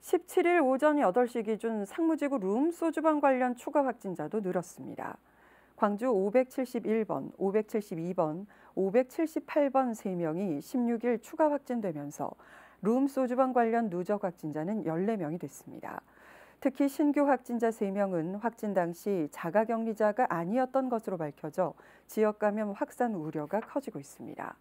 17일 오전 8시 기준 상무지구 룸 소주방 관련 추가 확진자도 늘었습니다. 광주 571번, 572번, 578번 3명이 16일 추가 확진되면서 룸 소주방 관련 누적 확진자는 14명이 됐습니다. 특히 신규 확진자 3명은 확진 당시 자가격리자가 아니었던 것으로 밝혀져 지역 감염 확산 우려가 커지고 있습니다.